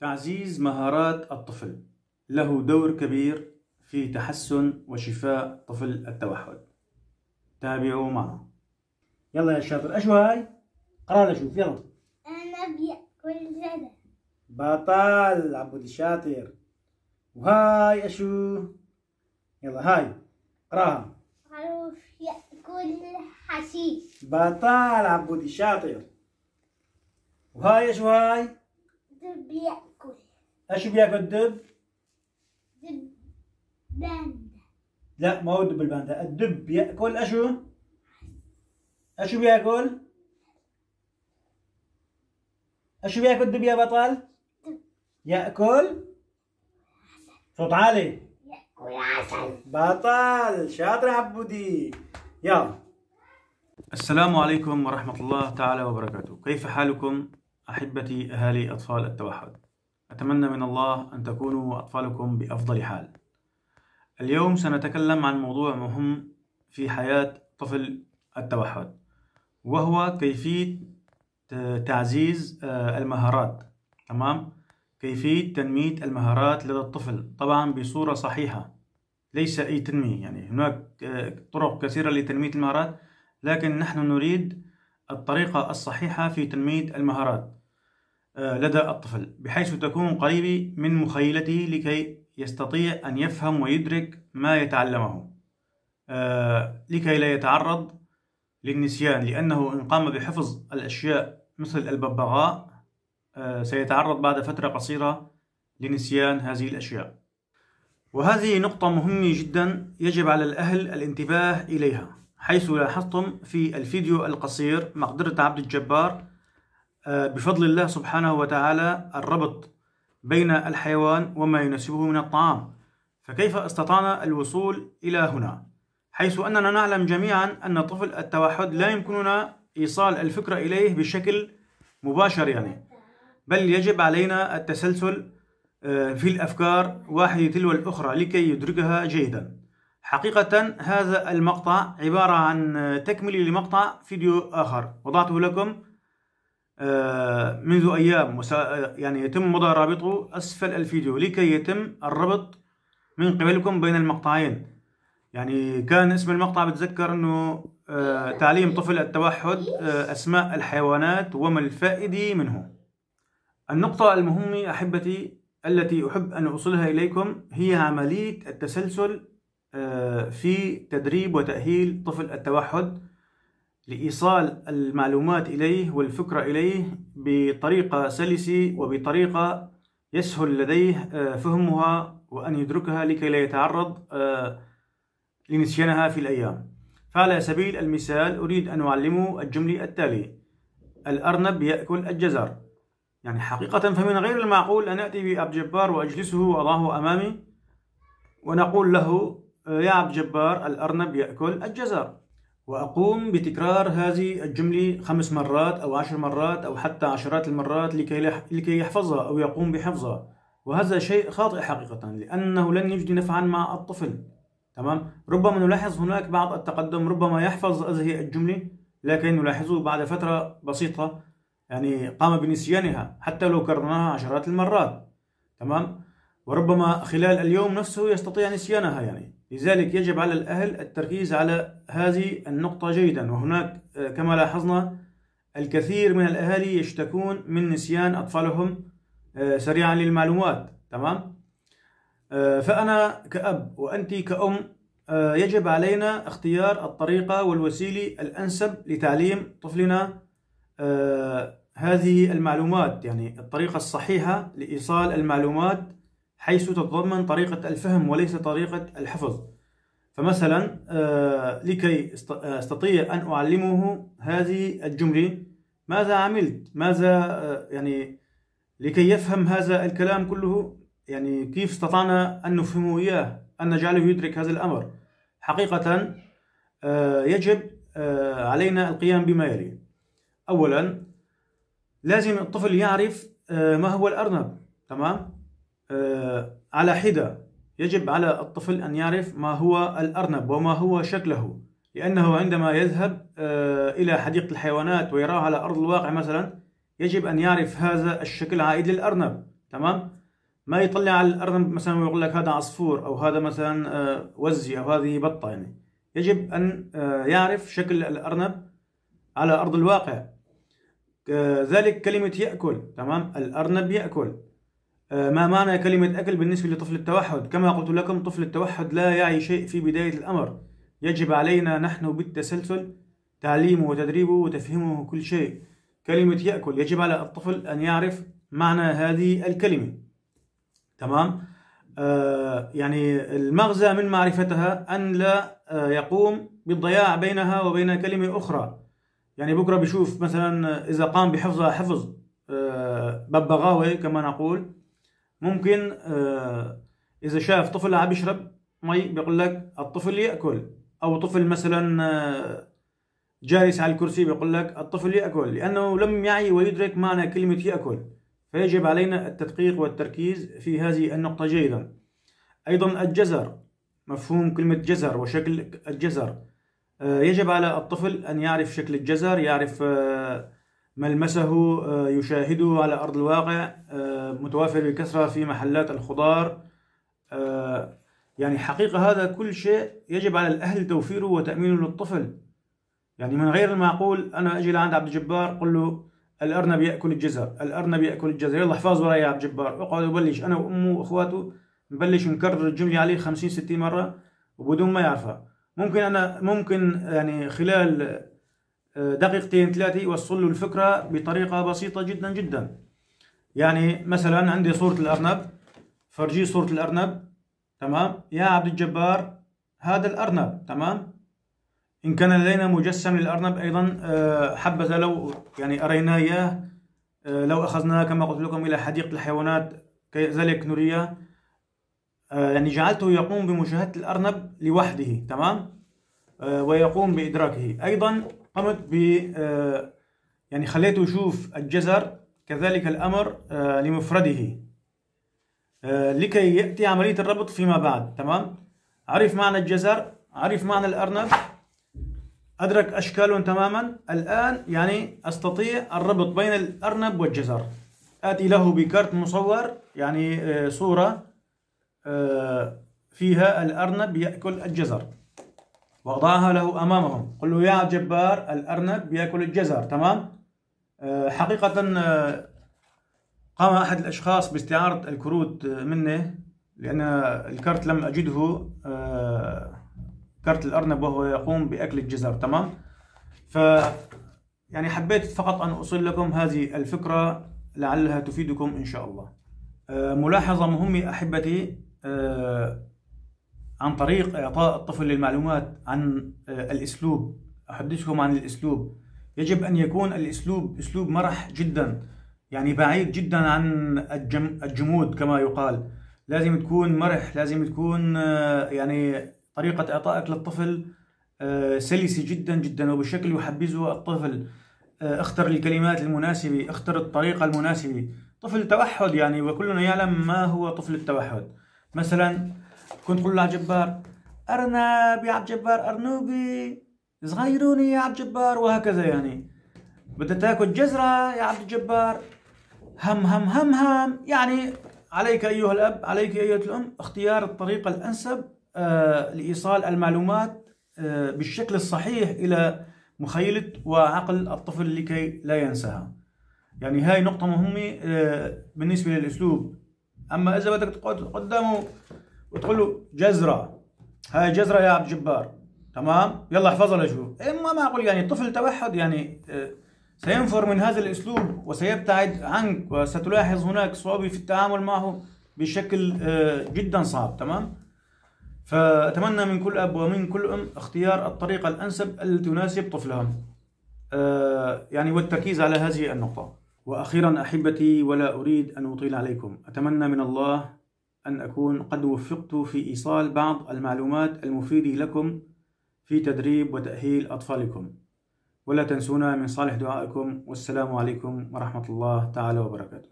تعزيز مهارات الطفل له دور كبير في تحسن وشفاء طفل التوحد تابعوا معنا يلا يا شاطر اشو هاي قرأ شوف يلا انا بياكل زلة بطل عبود الشاطر وهاي اشو يلا هاي اقراها معروف ياكل حشيش بطل عبد الشاطر وهاي اشو هاي الدب يأكل ايش بياكل الدب؟ دب باندا لا ما هو الدب الباندا الدب يأكل اشو؟ اشو بياكل؟ اشو بياكل الدب يا بطل؟ دب. يأكل؟ صوت عالي يأكل عسل بطل شاطر عبودي يلا السلام عليكم ورحمة الله تعالى وبركاته كيف حالكم؟ أحبتي أهالي أطفال التوحد أتمنى من الله أن تكونوا أطفالكم بأفضل حال اليوم سنتكلم عن موضوع مهم في حياة طفل التوحد وهو كيفية تعزيز آه، المهارات تمام كيفية تنمية المهارات لدى الطفل طبعا بصورة صحيحة ليس أي تنمية يعني هناك آه، طرق كثيرة لتنمية المهارات لكن نحن نريد الطريقة الصحيحة في تنمية المهارات آه، لدى الطفل بحيث تكون قريبة من مخيلته لكي يستطيع أن يفهم ويدرك ما يتعلمه آه، لكي لا يتعرض للنسيان لأنه إن قام بحفظ الأشياء مثل الببغاء آه، سيتعرض بعد فترة قصيرة لنسيان هذه الأشياء وهذه نقطة مهمة جدا يجب على الأهل الانتباه إليها حيث لاحظتم في الفيديو القصير مقدرة عبد الجبار آه، بفضل الله سبحانه وتعالى الربط بين الحيوان وما يناسبه من الطعام فكيف استطعنا الوصول إلى هنا؟ حيث أننا نعلم جميعا أن طفل التوحد لا يمكننا إيصال الفكرة إليه بشكل مباشر يعني بل يجب علينا التسلسل آه، في الأفكار واحدة تلو الأخرى لكي يدركها جيدا حقيقة هذا المقطع عبارة عن تكملة لمقطع فيديو آخر وضعته لكم آه، منذ أيام آه، يعني يتم وضع رابطه أسفل الفيديو لكي يتم الربط من قبلكم بين المقطعين يعني كان اسم المقطع بتذكر أنه آه، تعليم طفل التوحد أسماء الحيوانات وما الفائدة منه النقطة المهمة أحبتي التي أحب أن أوصلها إليكم هي عملية التسلسل آه، في تدريب وتأهيل طفل التوحد لإيصال المعلومات إليه والفكرة إليه بطريقة سلسة وبطريقة يسهل لديه آه، فهمها وأن يدركها لكي لا يتعرض آه، لنسيانها في الأيام فعلى سبيل المثال أريد أن أعلمه الجملة التالية الأرنب يأكل الجزر يعني حقيقة فمن غير المعقول أن أتي بأب جبار وأجلسه وأضعه أمامي ونقول له يا عبد الجبار الأرنب يأكل الجزر وأقوم بتكرار هذه الجملة خمس مرات أو عشر مرات أو حتى عشرات المرات لكي يحفظها أو يقوم بحفظها وهذا شيء خاطئ حقيقة لأنه لن يجدي نفعا مع الطفل تمام ربما نلاحظ هناك بعض التقدم ربما يحفظ هذه الجملة لكن نلاحظه بعد فترة بسيطة يعني قام بنسيانها حتى لو كررناها عشرات المرات تمام وربما خلال اليوم نفسه يستطيع نسيانها يعني لذلك يجب على الأهل التركيز على هذه النقطة جيدا وهناك آه، كما لاحظنا الكثير من الأهالي يشتكون من نسيان أطفالهم آه، سريعا للمعلومات تمام آه، فأنا كأب وأنت كأم يجب علينا اختيار الطريقة والوسيلة الأنسب لتعليم طفلنا هذه المعلومات يعني الطريقة الصحيحة لإيصال المعلومات حيث تتضمن طريقة الفهم وليس طريقة الحفظ فمثلا آه، لكي آه، استطيع أن أعلمه هذه الجملة ماذا عملت ماذا آه، يعني لكي يفهم هذا الكلام كله يعني كيف استطعنا أن نفهمه إياه أن نجعله يدرك هذا الأمر حقيقة يجب علينا القيام بما يلي أولا لازم الطفل يعرف ما هو الأرنب تمام آه، على حدة يجب على الطفل أن يعرف ما هو الأرنب وما هو شكله لأنه عندما يذهب آه، إلى حديقة الحيوانات ويراه على أرض الواقع مثلا يجب أن يعرف هذا الشكل عائد للأرنب تمام ما يطلع على الأرنب مثلا ويقول لك هذا عصفور أو هذا مثلا آه، وزي أو هذه بطة يعني يجب أن يعرف شكل الأرنب على أرض الواقع ذلك كلمة يأكل تمام الأرنب يأكل آه، ما معنى كلمة أكل بالنسبة لطفل التوحد؟ كما قلت لكم طفل التوحد لا يعي شيء في بداية الأمر يجب علينا نحن بالتسلسل تعليمه وتدريبه وتفهيمه كل شيء كلمة يأكل يجب على الطفل أن يعرف معنى هذه الكلمة تمام؟ آه يعني المغزى من معرفتها أن لا آه يقوم بالضياع بينها وبين كلمة أخرى يعني بكرة بشوف مثلا إذا قام بحفظها حفظ آه ببغاوي كما نقول ممكن آه، اذا شاف طفل عم يشرب مي بيقول لك الطفل ياكل او طفل مثلا آه، جالس على الكرسي بيقول لك الطفل ياكل لانه لم يعي ويدرك معنى كلمه ياكل فيجب علينا التدقيق والتركيز في هذه النقطه جيدا ايضا الجزر مفهوم كلمه جزر وشكل الجزر آه، يجب على الطفل ان يعرف شكل الجزر يعرف ملمسه آه، يشاهده على أرض الواقع آه، متوافر بكثرة في محلات الخضار آه، يعني حقيقة هذا كل شيء يجب على الأهل توفيره وتأمينه للطفل يعني من غير المعقول أنا أجي لعند عبد الجبار قل له الأرنب يأكل الجزر الأرنب يأكل الجزر يلا احفظ وراي يا عبد الجبار اقعد وبلش أنا وأمه وأخواته نبلش نكرر الجملة عليه خمسين ستين مرة وبدون ما يعرفها ممكن أنا ممكن يعني خلال دقيقتين ثلاثة يوصل له الفكرة بطريقة بسيطة جدا جدا يعني مثلا عندي صورة الأرنب فرجيه صورة الأرنب تمام يا عبد الجبار هذا الأرنب تمام إن كان لدينا مجسم للأرنب أيضا آه، حبذا لو يعني أريناه إياه آه، لو أخذناه كما قلت لكم إلى حديقة الحيوانات كذلك نريه آه، يعني جعلته يقوم بمشاهدة الأرنب لوحده تمام ويقوم بإدراكه أيضا قمت ب آه، يعني خليته يشوف الجزر كذلك الأمر آه، لمفرده آه، لكي يأتي عملية الربط فيما بعد تمام عرف معنى الجزر عرف معنى الأرنب أدرك أشكالهم تماما الآن يعني أستطيع الربط بين الأرنب والجزر آتي له بكارت مصور يعني صورة فيها الأرنب يأكل الجزر وضعها له امامهم قل له يا جبار الارنب بياكل الجزر تمام آه، حقيقه آه، قام احد الاشخاص باستعاره الكروت آه، مني لان الكرت لم اجده كرت الارنب وهو يقوم باكل الجزر تمام ف يعني حبيت فقط ان اوصل لكم هذه الفكره لعلها تفيدكم ان شاء الله ملاحظه مهمه احبتي عن طريق إعطاء الطفل المعلومات عن آه، الأسلوب احدثكم عن الأسلوب يجب أن يكون الأسلوب أسلوب مرح جدا يعني بعيد جدا عن الجمود كما يقال لازم تكون مرح لازم تكون آه، يعني طريقة إعطائك للطفل آه، سلسة جدا جدا وبشكل يحبذه الطفل اختر الكلمات المناسبة اختر الطريقة المناسبة طفل توحد يعني وكلنا يعلم ما هو طفل التوحد مثلا كنت نقول لعبد الجبار أرنب يا عبد الجبار أرنوبي صغيروني يا عبد الجبار وهكذا يعني بدها تاكل جزرة يا عبد الجبار هم هم هم هم يعني عليك أيها الأب عليك أيها الأم اختيار الطريقة الأنسب آه، لإيصال المعلومات آه، بالشكل الصحيح إلى مخيلة وعقل الطفل لكي لا ينساها يعني هاي نقطة مهمة آه، بالنسبة للأسلوب أما إذا بدك تقعد قدامه وتقول له جزره هاي جزره يا عبد الجبار تمام يلا احفظها لشوف اما ما اقول يعني الطفل توحد يعني آه، سينفر من هذا الاسلوب وسيبتعد عنك وستلاحظ هناك صعوبه في التعامل معه بشكل آه، جدا صعب تمام فاتمنى من كل اب ومن كل ام اختيار الطريقه الانسب التي تناسب طفلهم آه، يعني والتركيز على هذه النقطه واخيرا احبتي ولا اريد ان اطيل عليكم اتمنى من الله أن أكون قد وفقت في إيصال بعض المعلومات المفيدة لكم في تدريب وتأهيل أطفالكم ولا تنسونا من صالح دعائكم والسلام عليكم ورحمة الله تعالى وبركاته